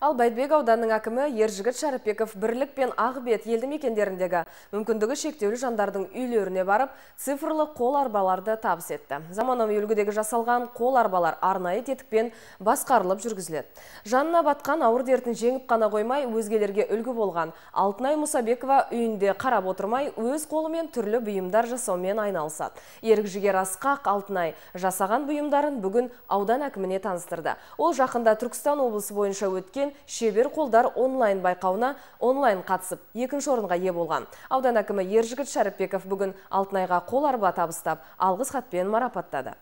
Ал Бәйтбек ауданының әкімі Ержігіт Шәріпбеков бірлік пен Ағбет елді мекендеріндегі мүмкіндігі шектеулі жандардың үйлеріне барып, цифрлы қол арбаларды табыс етті. Заманауи үлгідегі жасалған қол арбалар арнайы тетікпен басқарылып жүргізіледі. Жанына батқан ауыр дертін жеңіп қана қоймай, өзгелерге үлгі болған Алтынай Мұсабекова үйінде қарап отырмай, өз қолымен түрлі бұйымдар жасаумен айналысады. Ерік жігер асқақ Алтынай жасаған бұйымдарын бүгін аудан әкіміне таныстырды. Ол жақында Түркістан облысы бойынша өткен шебер қолдар онлайн байқауына онлайн қатысып, екінші орынға ие болған. Аудан әкімі Ержігіт Шәріпбеков бүгін Алтынайға қол арба табыстап, алғыс хатпен марапаттады.